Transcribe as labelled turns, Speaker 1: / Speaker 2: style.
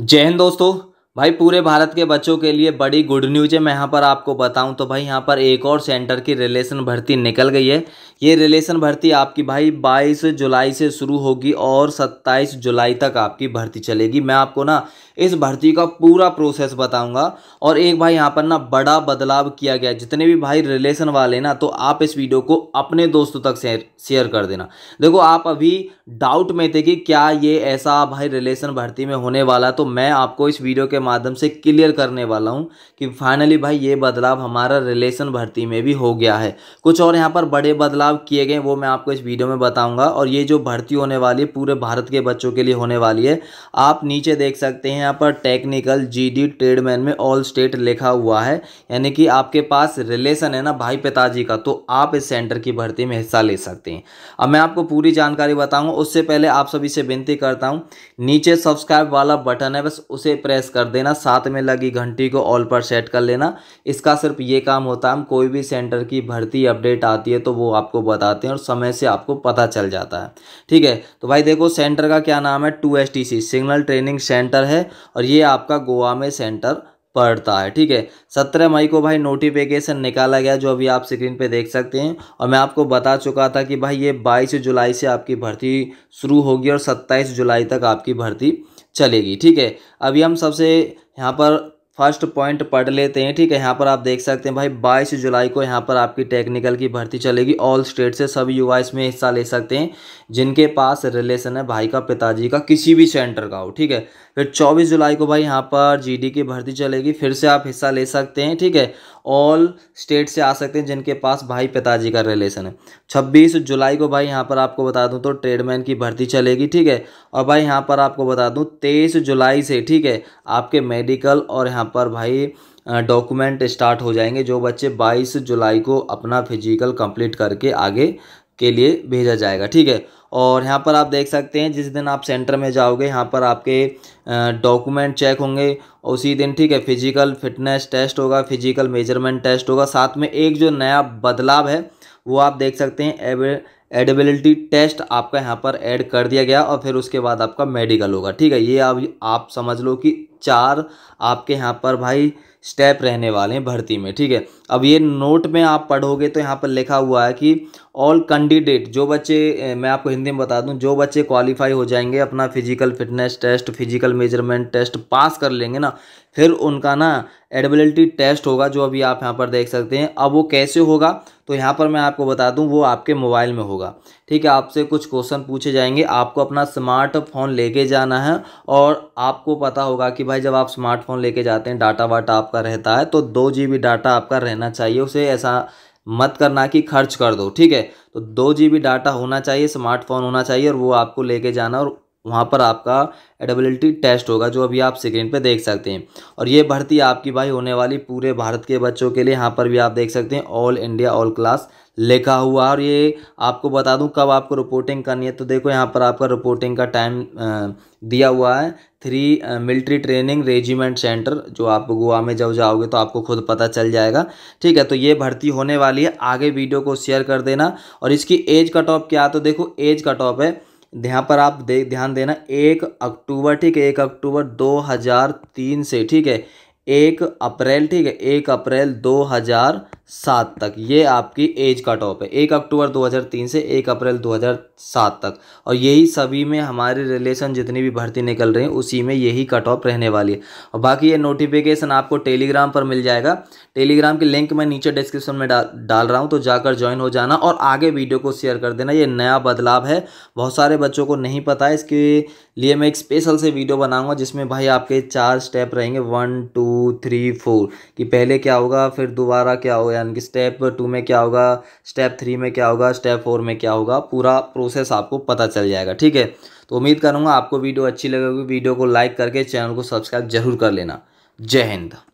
Speaker 1: जय हिंद दोस्तों भाई पूरे भारत के बच्चों के लिए बड़ी गुड न्यूज है मैं यहाँ पर आपको बताऊँ तो भाई यहाँ पर एक और सेंटर की रिलेशन भर्ती निकल गई है ये रिलेशन भर्ती आपकी भाई 22 जुलाई से शुरू होगी और 27 जुलाई तक आपकी भर्ती चलेगी मैं आपको ना इस भर्ती का पूरा प्रोसेस बताऊंगा और एक भाई यहाँ पर ना बड़ा बदलाव किया गया जितने भी भाई रिलेशन वाले ना तो आप इस वीडियो को अपने दोस्तों तक शेयर शेयर कर देना देखो आप अभी डाउट में थे कि क्या ये ऐसा भाई रिलेशन भर्ती में होने वाला तो मैं आपको इस वीडियो के माध्यम से क्लियर करने वाला हूँ कि फाइनली भाई ये बदलाव हमारा रिलेशन भर्ती में भी हो गया है कुछ और यहाँ पर बड़े बदलाव बदलाव किए गए वो मैं आपको इस वीडियो में बताऊंगा और ये जो भर्ती होने वाली है पूरे भारत के बच्चों के लिए होने वाली है आप नीचे देख सकते हैं यहाँ पर टेक्निकल जीडी ट्रेडमैन में ऑल स्टेट लिखा हुआ है यानी कि आपके पास रिलेशन है ना भाई पिताजी का तो आप इस सेंटर की भर्ती में हिस्सा ले सकते हैं अब मैं आपको पूरी जानकारी बताऊँगा उससे पहले आप सभी से विनती करता हूँ नीचे सब्सक्राइब वाला बटन है बस उसे प्रेस कर देना साथ में लगी घंटी को ऑल पर सेट कर लेना इसका सिर्फ ये काम होता है हम कोई भी सेंटर की भर्ती अपडेट आती है तो वो आप आपको बताते हैं और समय से आपको पता चल जाता है ठीक है तो भाई देखो सेंटर का क्या नाम है two S T C signal training centre है और ये आपका गोवा में सेंटर पड़ता है ठीक है सत्रह मई को भाई नोटिफिकेशन निकाला गया जो अभी आप स्क्रीन पे देख सकते हैं और मैं आपको बता चुका था कि भाई ये बाईस जुलाई से आपकी भर्ती शुरू होगी और सत्ताईस जुलाई तक आपकी भर्ती चलेगी ठीक है अभी हम सबसे यहाँ पर फर्स्ट पॉइंट पढ़ लेते हैं ठीक है यहाँ पर आप देख सकते हैं भाई 22 जुलाई को यहाँ पर आपकी टेक्निकल की भर्ती चलेगी ऑल स्टेट से सभी युवा इसमें हिस्सा ले सकते हैं जिनके पास रिलेशन है भाई का पिताजी का किसी भी सेंटर का हो ठीक है फिर 24 जुलाई को भाई यहाँ पर जीडी की भर्ती चलेगी फिर से आप हिस्सा ले सकते हैं ठीक है ऑल स्टेट से आ सकते हैं जिनके पास भाई पिताजी का रिलेशन है छब्बीस जुलाई को भाई यहाँ पर आपको बता दूँ तो ट्रेडमैन की भर्ती चलेगी ठीक है और भाई यहाँ पर आपको बता दूँ तेईस जुलाई से ठीक है आपके मेडिकल और यहाँ पर भाई डॉक्यूमेंट स्टार्ट हो जाएंगे जो बच्चे 22 जुलाई को अपना फिजिकल कंप्लीट करके आगे के लिए भेजा जाएगा ठीक है और यहाँ पर आप देख सकते हैं जिस दिन आप सेंटर में जाओगे यहाँ पर आपके डॉक्यूमेंट चेक होंगे उसी दिन ठीक है फिजिकल फिटनेस टेस्ट होगा फिजिकल मेजरमेंट टेस्ट होगा साथ में एक जो नया बदलाव है वो आप देख सकते हैं एडेबिलिटी टेस्ट आपका यहाँ पर ऐड कर दिया गया और फिर उसके बाद आपका मेडिकल होगा ठीक है ये आप आप समझ लो कि चार आपके यहाँ पर भाई स्टेप रहने वाले हैं भर्ती में ठीक है अब ये नोट में आप पढ़ोगे तो यहाँ पर लिखा हुआ है कि ऑल कैंडिडेट जो बच्चे मैं आपको हिंदी में बता दूं जो बच्चे क्वालिफाई हो जाएंगे अपना physical fitness test physical measurement test pass कर लेंगे ना फिर उनका ना एडबिलिटी टेस्ट होगा जो अभी आप यहाँ पर देख सकते हैं अब वो कैसे होगा तो यहाँ पर मैं आपको बता दूँ वो आपके मोबाइल में होगा ठीक है आपसे कुछ क्वेश्चन पूछे जाएंगे आपको अपना स्मार्टफोन लेके जाना है और आपको पता होगा कि भाई जब आप स्मार्टफोन लेके जाते हैं डाटा वाटा आपका रहता है तो दो जी डाटा आपका रहना चाहिए उसे ऐसा मत करना कि खर्च कर दो ठीक है तो दो जी डाटा होना चाहिए स्मार्टफोन होना चाहिए और वो आपको लेके जाना और वहाँ पर आपका एडेबिलिटी टेस्ट होगा जो अभी आप स्क्रीन पे देख सकते हैं और ये भर्ती आपकी भाई होने वाली पूरे भारत के बच्चों के लिए यहाँ पर भी आप देख सकते हैं ऑल इंडिया ऑल क्लास लिखा हुआ और ये आपको बता दूं कब आपको रिपोर्टिंग करनी है तो देखो यहाँ पर आपका रिपोर्टिंग का टाइम दिया हुआ है three military training regiment centre जो आप गोवा में जब जाओगे तो आपको खुद पता चल जाएगा ठीक है तो ये भर्ती होने वाली है आगे वीडियो को शेयर कर देना और इसकी एज कट ऑफ क्या तो देखो एज कट ऑफ है यहाँ पर आप दे ध्यान देना एक अक्टूबर ठीक है एक अक्टूबर 2003 से ठीक है एक अप्रैल ठीक है एक अप्रैल हज़ार सात तक ये आपकी एज का टॉप है एक अक्टूबर 2003 से एक अप्रैल 2007 तक और यही सभी में हमारे रिलेशन जितनी भी भर्ती निकल रही है उसी में यही कट ऑफ रहने वाली है और बाकी ये नोटिफिकेशन आपको टेलीग्राम पर मिल जाएगा टेलीग्राम के लिंक मैं नीचे डिस्क्रिप्शन में डाल डाल रहा हूँ तो जाकर ज्वाइन हो जाना और आगे वीडियो को शेयर कर देना ये नया बदलाव है बहुत सारे बच्चों को नहीं पता है इसके लिए मैं एक स्पेशल से वीडियो बनाऊँगा जिसमें भाई आपके चार स्टेप रहेंगे वन टू थ्री फोर कि पहले क्या होगा फिर दोबारा क्या होगा यानी कि स्टेप टू में क्या होगा स्टेप थ्री में क्या होगा स्टेप फोर में क्या होगा पूरा प्रोसेस आपको पता चल जाएगा ठीक है तो उम्मीद करूँगा आपको वीडियो अच्छी लगेगी वीडियो को लाइक करके चैनल को सब्सक्राइब जरूर कर लेना जय हिंद